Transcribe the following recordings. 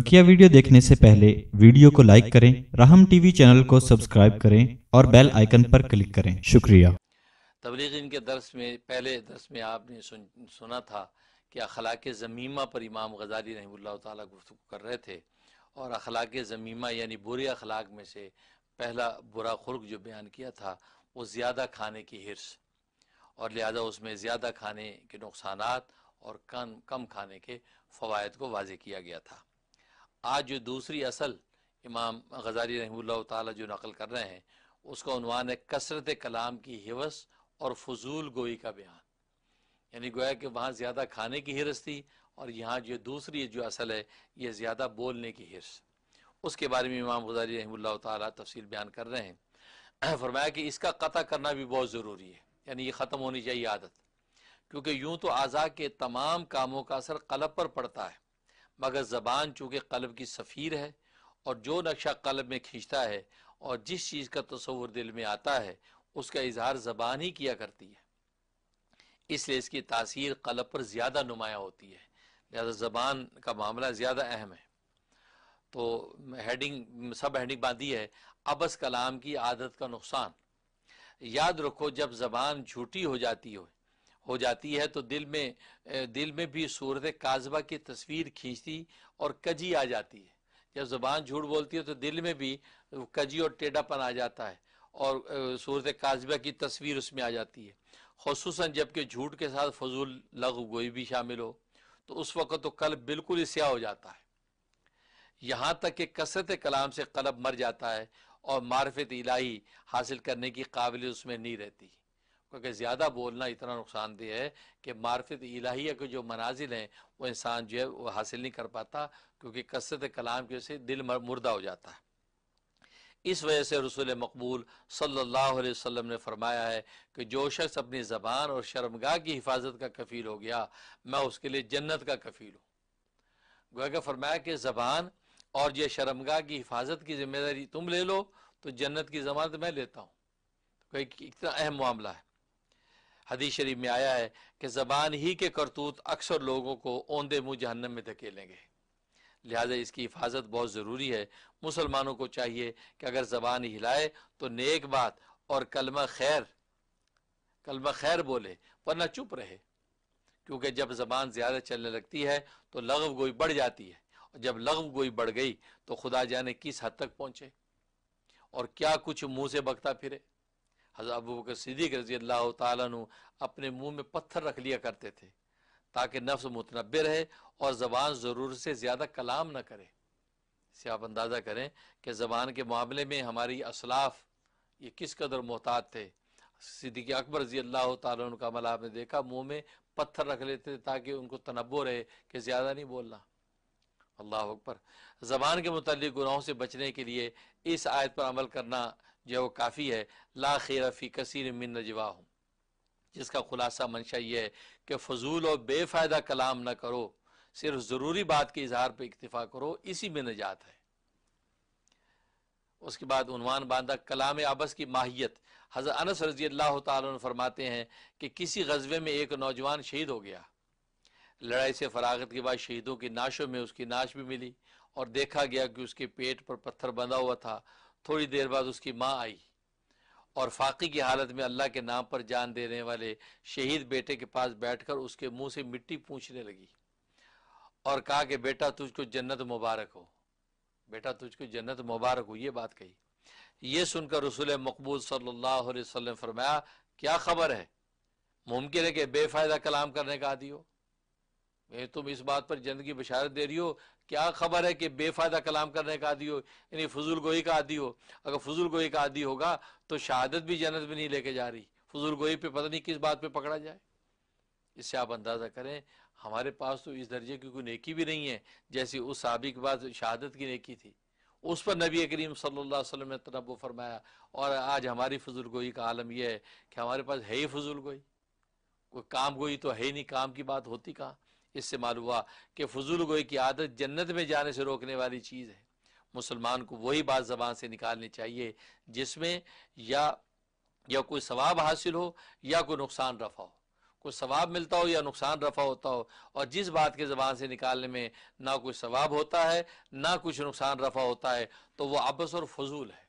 बकिया वीडियो देखने से पहले वीडियो को लाइक करें राहम टीवी चैनल को सब्सक्राइब करें और बेल आइकन पर क्लिक करें शुक्रिया तबलीगिन के दर्स में पहले दर्स में आपने सुन, सुना था कि अखलाक ज़मीमा पर इमाम गजाली रहमल्ला तुफ्तु कर रहे थे और अखलाक ज़मीमा यानी बुरे अखलाक में से पहला बुरा खुर्क जो बयान किया था वो ज़्यादा खाने की हिरस और लिहाजा उसमें ज़्यादा खाने के नुकसान और कम कम खाने के फ़वाद को वाजे किया गया था आज जो दूसरी असल इमाम गजारी रहमल्ला ताली जो नकल कर रहे हैं उसका उनवान है कसरत कलाम की हिवस और फजूल गोई का बयान यानी गोया कि वहाँ ज़्यादा खाने की हिरस थी और यहाँ जो दूसरी जो असल है ये ज़्यादा बोलने की हिरस उसके बारे में इमाम गजारी रहमल्ला तफसील बयान कर रहे हैं फरमाया कि इसका कता करना भी बहुत ज़रूरी है यानी ये ख़त्म होनी चाहिए आदत क्योंकि यूं तो आज़ा के तमाम कामों का असर कलब पर पड़ता है मगर ज़बान चूंकि कलब की सफ़ीर है और जो नक्शा कलब में खींचता है और जिस चीज़ का तस्वुर दिल में आता है उसका इजहार ज़बान ही किया करती है इसलिए इसकी तासीर कलब पर ज़्यादा नुमाया होती है लिहाजा ज़बान का मामला ज़्यादा अहम है तो हेडिंग सब हेडिंग बांधी है अबस कलाम की आदत का नुकसान याद रखो जब ज़बान झूठी हो जाती हो हो जाती है तो दिल में दिल में भी सूरत काजबा की तस्वीर खींचती और कजी आ जाती है जब जबान झूठ बोलती है तो दिल में भी कजी और टेढ़ापन आ जाता है और सूरत काजबा की तस्वीर उसमें आ जाती है खसूस जबकि झूठ के साथ फजूल लग गोई भी शामिल हो तो उस वक़्त तो कल बिल्कुल ही स्या हो जाता है यहाँ तक कि कसरत कलाम से कलब मर जाता है और मार्फत इलाही हासिल करने की काबिल उसमें नहीं रहती क्योंकि ज़्यादा बोलना इतना नुकसानदेह है कि मार्फत इलाहिया के जो मनाजिल हैं वो इंसान जो है वो हासिल नहीं कर पाता क्योंकि कसरत कलाम की वजह से दिल मुर्दा हो जाता है इस वजह से रसूल मकबूल सल्लल्लाहु अलैहि वसल्लम ने फरमाया है कि जो शख्स अपनी ज़बान और शर्मगाह की हिफाजत का कफ़ील हो गया मैं उसके लिए जन्नत का कफ़ील हूँ गोया का फरमाया कि ज़बान और ये शर्मगा की हिफाजत की जिम्मेदारी तुम ले लो तो जन्नत की जमानत मैं लेता हूँ तो कोई तो इतना अहम मामला है हदीश शरीफ में आया है कि ज़बान ही के करतूत अक्सर लोगों को ओंदे मुंह जहन्नम में धकेलेंगे लिहाजा इसकी हिफाजत बहुत ज़रूरी है मुसलमानों को चाहिए कि अगर ज़बान हिलाए तो नेक बात और कलमा खैर कलमा खैर बोले वरना चुप रहे क्योंकि जब ज़बान ज़्यादा चलने लगती है तो लगव गोई बढ़ जाती है और जब लगव गोई बढ़ गई तो खुदा जाने किस हद तक पहुंचे और क्या कुछ मुंह से बकता फिरे हज़रत अबू बकर सिद्दीक रजी अल्लाह तु अपने मुंह में पत्थर रख लिया करते थे ताकि नफ्स मुतनबे रहे और ज़बान ज़रूर से ज़्यादा कलाम ना करे इसे आप अंदाज़ा करें कि ज़बान के मामले में हमारी असलाफ ये किस कदर मोहतात थे सिद्दीक अकबर रजी अल्लाह तुन का अमल आपने देखा मुँह में पत्थर रख लेते थे ताकि उनको तनबो रहे कि ज़्यादा नहीं बोलना अल्लाह अकबर ज़बान के मतलब गुनाहों से बचने के लिए इस आयत पर अमल करना जो है वो काफ़ी है ला खैर फ़ी कसर मिन नजवाहम जिसका खुलासा मंशा ये है कि फजूल और बेफ़ायदा कलाम ना करो सिर्फ ज़रूरी बात के इजहार पर इतफ़ा करो इसी में निजात है उसके बाद उनवान बांधा कलाम आबस की माहियत हज़र अनस रजी अल्लाह फरमाते हैं कि किसी गजबे में एक नौजवान शहीद हो गया लड़ाई से फरागत के बाद शहीदों की नाशों में उसकी नाश भी मिली और देखा गया कि उसके पेट पर पत्थर बंधा हुआ था थोड़ी देर बाद उसकी माँ आई और फाकी की हालत में अल्लाह के नाम पर जान देने वाले शहीद बेटे के पास बैठकर उसके मुंह से मिट्टी पूछने लगी और कहा कि बेटा तुझको जन्नत मुबारक हो बेटा तुझको जन्नत मुबारक हो ये बात कही ये सुनकर रसूल मकबूल सल्लल्लाहु अलैहि वसल्लम फरमाया क्या खबर है मुमकिन है कि बेफायदा कलाम करने का आदि हो तुम इस बात पर जिंदगी बशारत दे रही हो क्या खबर है कि बेफायदा कलाम करने का आदि हो यानी फजूल गोई का आदि हो अगर फजूल गोई का आदि होगा तो शहादत भी जन्नत में नहीं लेके जा रही फजूल गोई पे पता नहीं किस बात पे पकड़ा जाए इससे आप अंदाज़ा करें हमारे पास तो इस दर्जे की कोई नेकी भी नहीं है जैसी उस साबिक के पास शहादत की नेकी थी उस पर नबी करीम सल्लल्लाहु अलैहि वसल्लम ने तनब फरमाया और आज हमारी फजूल गोई का आलम यह है कि हमारे पास है ही फजूल गोई कोई काम गोई तो है ही नहीं काम की बात होती कहाँ इससे मालूम हुआ कि फजूल गोई की आदत जन्नत में जाने से रोकने वाली चीज़ है मुसलमान को वही बात जबान से निकालनी चाहिए जिसमें या या कोई सवाब हासिल हो या कोई नुकसान रफा हो कोई सवाब मिलता हो या नुकसान रफा होता हो और जिस बात के ज़बान से निकालने में ना कोई सवाब होता है ना कुछ नुकसान रफा होता है तो वह आपस और फजूल है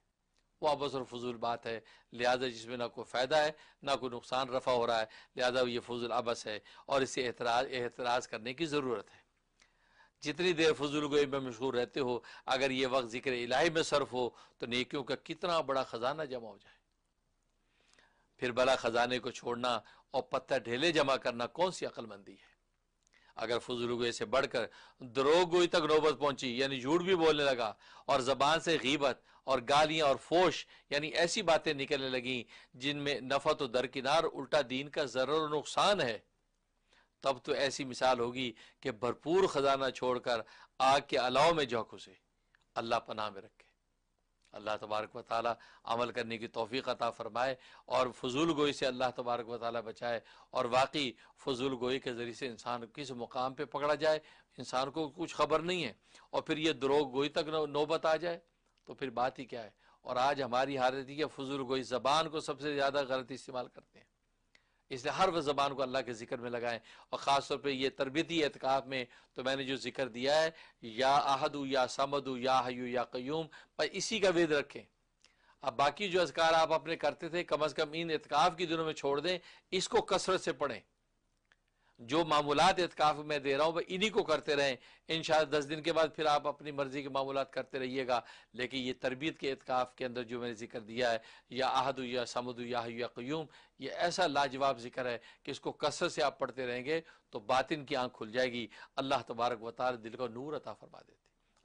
वो आपस और फजूल बात है लिहाजा जिसमें ना कोई फ़ायदा है ना कोई नुकसान रफा हो रहा है लिहाजा ये फजूल आबस है और इसे एतराज़ एतराज़ करने की ज़रूरत है जितनी देर फजूल गोई में मशहूर रहते हो अगर ये वक्त जिक्र इलाही में सर्फ हो तो नेकियों का कितना बड़ा ख़जाना जमा हो जाए फिर भला ख़जाने को छोड़ना और पत्थर ढेले जमा करना कौन सी अक्लमंदी है अगर फजूल गोई से बढ़कर दरोग गोई तक नौबत पहुंची यानी झूठ भी बोलने लगा और जबान से गीबत और गालियां और फोश यानी ऐसी बातें निकलने लगी जिनमें नफ़ा तो दरकिनार उल्टा दीन का ज़रूर नुकसान है तब तो ऐसी मिसाल होगी कि भरपूर ख़जाना छोड़कर आग के अलाव में झोंक उसे अल्लाह पनाह में रखे अल्लाह तबारक व ताली अमल करने की तोफ़ी अता फ़रमाए और फजूल गोई से अल्लाह तबारक व ताली बचाए और वाकई फजूल गोई के ज़रिए से इंसान किस मुकाम पर पकड़ा जाए इंसान को कुछ खबर नहीं है और फिर यह दरोग गोई तक नौबत आ जाए तो फिर बात ही क्या है और आज हमारी हालत ही क्या फजूल गोई ज़बान को सबसे ज़्यादा गलत इस्तेमाल करते हैं इसलिए हर वह ज़बान को अल्लाह के ज़िक्र में लगाएं और ख़ास तौर पर यह तरबती एहतिकाफ़ में तो मैंने जो जिक्र दिया है या अहदू या समद या हयू या क्यूम पर इसी का वेद रखें अब बाकी जो असकार आप अपने करते थे कम अज़ कम इन एहतिकाफ़ के दिनों में छोड़ दें इसको कसरत से पढ़ें जो मामूलत एतकाफ़ में दे रहा हूँ वह इन्हीं को करते रहें इन दस दिन के बाद फिर आप अपनी मर्ज़ी के मामूलत करते रहिएगा लेकिन ये तरबियत के एतकाफ़ के अंदर जो मैंने जिक्र दिया है या आहद या समुद या, या क्यूम ये ऐसा लाजवाब जिक्र है कि इसको कसर से आप पढ़ते रहेंगे तो बातिन की आँख खुल जाएगी अल्लाह तबारक वाल दिल को नूर अता फरमा देती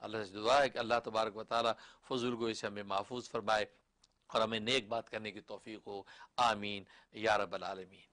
अल्लाह से दुआ है कि अल्लाह तबारक वाल फजूल को इसे हमें महफूज फरमाए और हमें नेक बात करने की तोफ़ी हो आमीन या रबालमीन